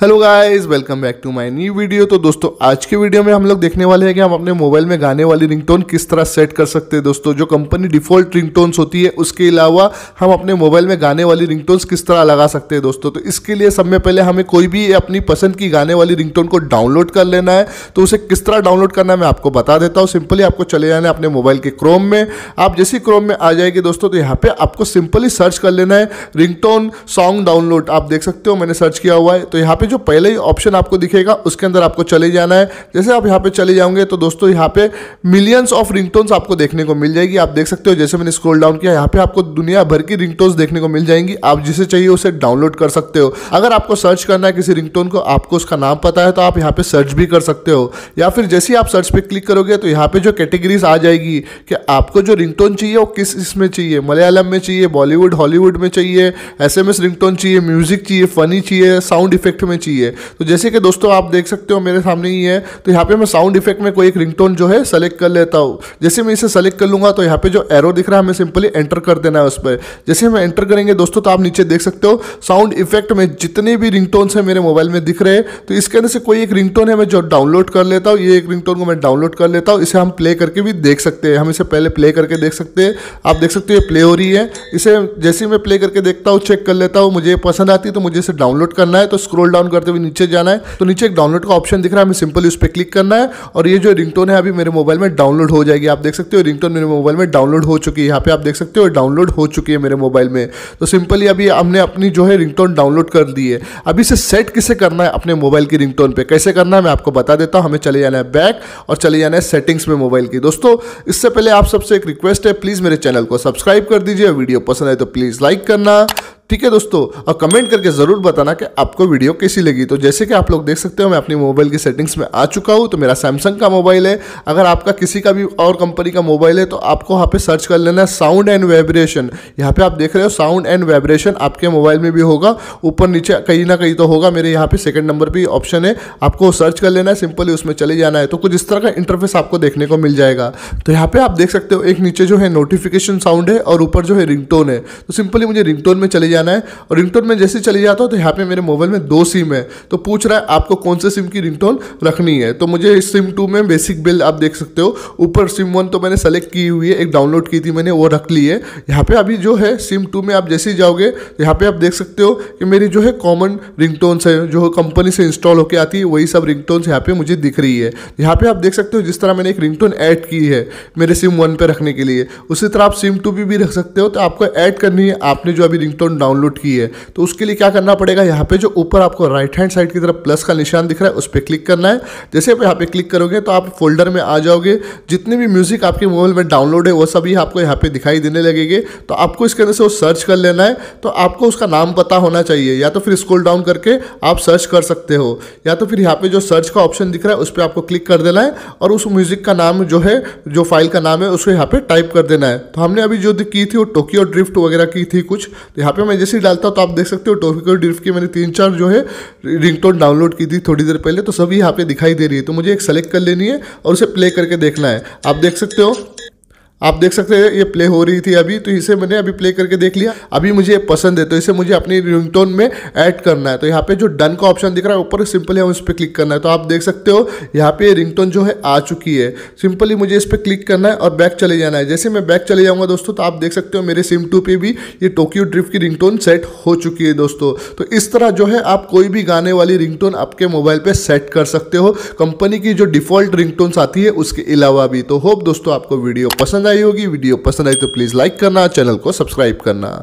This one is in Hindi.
hello guys welcome back to my new video तो दोस्तों आज के वीडियो में हम लोग देखने वाले हैं कि हम अपने मोबाइल में गाने वाली रिंगटोन किस तरह सेट कर सकते हैं दोस्तों जो कंपनी डिफॉल्ट रिंगटोन्स होती है उसके अलावा हम अपने मोबाइल में गाने वाली रिंगटोन्स किस तरह लगा सकते हैं दोस्तों तो इसके लिए सब में पहले हमें कोई भी अपनी पसंद की गाने वाली रिंगटोन को डाउनलोड कर लेना है तो उसे किस तरह डाउनलोड करना है मैं आपको बता देता हूँ सिंपली आपको चले जाना है अपने मोबाइल के क्रोम में आप जैसे क्रोम में आ जाएगी दोस्तों तो यहाँ पर आपको सिंपली सर्च कर लेना है रिंगटोन सॉन्ग डाउनलोड आप देख सकते हो मैंने सर्च किया हुआ है तो यहाँ पर अभी जो पहले ही ऑप्शन आपको दिखेगा उसके अंदर आपको चले जाना है जैसे आप यहाँ पे चले जाओगे तो दोस्तों यहाँ पे मिलियंस ऑफ रिंगटोन्स आपको देखने को मिल जाएगी आप देख सकते हो जैसे मैंने स्क्रोल डाउन किया यहाँ पे आपको दुनिया भर की रिंगटोन्स देखने को मिल जाएंगी आप जिसे चाहिए उसे डाउनलोड कर सकते हो अगर आपको सर्च करना है किसी रिंगटोन को आपको उसका नाम पता है तो आप यहाँ पे सर्च भी कर सकते हो या फिर जैसे ही आप सर्च पर क्लिक करोगे तो यहाँ पे जो कैटेगरीज आ जाएगी कि आपको जो रिंगटोन चाहिए वो किस इसमें चाहिए मलयालम में चाहिए बॉलीवुड हॉलीवुड में चाहिए एस एम चाहिए म्यूजिक चाहिए फनी चाहिए साउंड इफेक्ट में चाहिए तो जैसे कि दोस्तों आप देख सकते हो मेरे सामने ही है तो यहाँ पे मैं साउंड इफेक्ट में कोई एक रिंगटोन जो है सेलेक्ट कर लेता हूँ जैसे मैं इसे सेलेक्ट कर लूँगा तो यहाँ पे जो एरो दिख रहा है हमें सिंपली एंटर कर देना है उस पर जैसे हम एंटर करेंगे दोस्तों तो आप नीचे देख सकते हो साउंड इफेक्ट में जितने भी रिंग टोन्स मेरे मोबाइल में दिख रहे हैं तो इसके अंदर से कोई एक रिंगटोन है मैं जो डाउनलोड कर लेता हूँ ये एक रिंगटोन को मैं डाउनलोड कर लेता हूँ इसे हम प्ले करके भी देख सकते हैं हम इसे पहले प्ले करके देख सकते हैं आप देख सकते हो ये प्ले हो रही है इसे जैसे मैं प्ले करके देखता हूँ चेक कर लेता हूँ मुझे पसंद आती है तो मुझे इसे डाउनलोड करना है तो स्क्रोल डाउन ऑन करते हुए नीचे जाना है तो नीचे एक डाउनलोड का ऑप्शन दिख रहा है हमें सिंपल उस पर क्लिक करना है और ये जो रिंगटोन है अभी मेरे मोबाइल में डाउनलोड हो जाएगी आप देख सकते हो रिंगटोन मेरे मोबाइल में डाउनलोड हो चुकी है यहाँ पे आप देख सकते हो डाउनलोड हो चुकी है मेरे मोबाइल में तो सिंपली अभी हमने अपनी जो है रिंगटोन डाउनलोड कर दी है अभी इसे सेट किसे करना है अपने मोबाइल की रिंगटोन पे कैसे करना है मैं आपको बता देता हूँ हमें चले जाना है बैक और चले जाना है सेटिंग्स में मोबाइल की दोस्तों इससे पहले आप सबसे एक रिक्वेस्ट है प्लीज़ मेरे चैनल को सब्सक्राइब कर दीजिए वीडियो पसंद आए तो प्लीज़ लाइक करना ठीक है दोस्तों और कमेंट करके ज़रूर बताना कि आपको वीडियो कैसी लगी तो जैसे कि आप लोग देख सकते हो मैं अपनी मोबाइल की सेटिंग्स में आ चुका हूँ तो मेरा सैमसंग का मोबाइल है अगर आपका किसी का भी और कंपनी का मोबाइल है तो आपको वहाँ पे सर्च कर लेना है साउंड एंड वाइब्रेशन यहाँ पे आप देख रहे हो साउंड एंड वाइब्रेशन आपके मोबाइल में भी होगा ऊपर नीचे कहीं ना कहीं तो होगा मेरे यहाँ पे सेकेंड नंबर भी ऑप्शन है आपको सर्च कर लेना है सिंपली उसमें चले जाना है तो कुछ इस तरह का इंटरफेस आपको देखने को मिल जाएगा तो यहाँ पे आप देख सकते हो एक नीचे जो है नोटिफिकेशन साउंड है और ऊपर जो है रिंगटोन है तो सिंपली मुझे रिंगटोन में चले जाना है और रिंगटोन में जैसे चले जाता हूँ तो यहाँ पे मेरे मोबाइल में दो सिम है तो पूछ रहा है आपको कौन से सिम की रिंगटोन रखनी है तो मुझे इस सिम टू में बेसिक बिल आप देख सकते हो ऊपर सिम वन तो मैंने सेलेक्ट की हुई है एक डाउनलोड की थी मैंने वो रख ली है यहाँ पे अभी जो है सिम टू में आप जैसे ही जाओगे तो यहाँ पे आप देख सकते हो कि मेरी जो है कॉमन रिंगटोन्स है जो कंपनी से इंस्टॉल होकर आती है वही सब रिंगटोन्स यहाँ पे मुझे दिख रही है यहाँ पे आप देख सकते हो जिस तरह मैंने एक रिंगटोन ऐड की है मेरे सिम वन पे रखने के लिए उसी तरह आप सिम टू भी, रख सकते हो तो आपको ऐड करनी है आपने जो अभी रिंगटोन डाउन डाउनलोड की है तो उसके लिए क्या करना पड़ेगा यहाँ पे जो ऊपर आपको राइट हैंड साइड की तरफ प्लस का निशान दिख रहा है उस पर क्लिक करना है जैसे आप यहाँ पे क्लिक करोगे तो आप फोल्डर में आ जाओगे जितने भी म्यूज़िक आपके मोबाइल में डाउनलोड है वो सभी आपको यहाँ पे दिखाई देने लगेंगे तो आपको इसके अंदर से वो सर्च कर लेना है तो आपको उसका नाम पता होना चाहिए या तो फिर स्क्रॉल डाउन करके आप सर्च कर सकते हो या तो फिर यहाँ पे जो सर्च का ऑप्शन दिख रहा है उस पर आपको क्लिक कर देना है और उस म्यूज़िक का नाम जो है जो फाइल का नाम है उसको यहाँ पे टाइप कर देना है तो हमने अभी जो की थी वो टोक्यो ड्रिफ्ट वगैरह की थी कुछ तो यहाँ पे मैं मैं जैसे ही डालता हूँ तो आप देख सकते हो और ड्रिफ्ट की मैंने तीन चार जो है रिंगटोन डाउनलोड की थी थोड़ी देर पहले तो सभी यहाँ पे दिखाई दे रही है तो मुझे एक सेलेक्ट कर लेनी है और उसे प्ले करके देखना है आप देख सकते हो आप देख सकते हैं ये प्ले हो रही थी अभी तो इसे मैंने अभी प्ले करके देख लिया अभी मुझे ये पसंद है तो इसे मुझे अपनी रिंगटोन में ऐड करना है तो यहाँ पे जो डन का ऑप्शन दिख रहा है ऊपर सिंपली हम इस पर क्लिक करना है तो आप देख सकते हो यहाँ पे रिंगटोन जो है आ चुकी है सिंपली मुझे इस पर क्लिक करना है और बैक चले जाना है जैसे मैं बैक चले जाऊँगा दोस्तों तो आप देख सकते हो मेरे सिम टू पर भी ये टोक्यो ड्रिफ्ट की रिंगटोन सेट हो चुकी है दोस्तों तो इस तरह जो है आप कोई भी गाने वाली रिंगटोन आपके मोबाइल पर सेट कर सकते हो कंपनी की जो डिफॉल्ट रिंगटोन्स आती है उसके अलावा भी तो होप दोस्तों आपको वीडियो पसंद आई होगी वीडियो पसंद आई तो प्लीज़ लाइक करना चैनल को सब्सक्राइब करना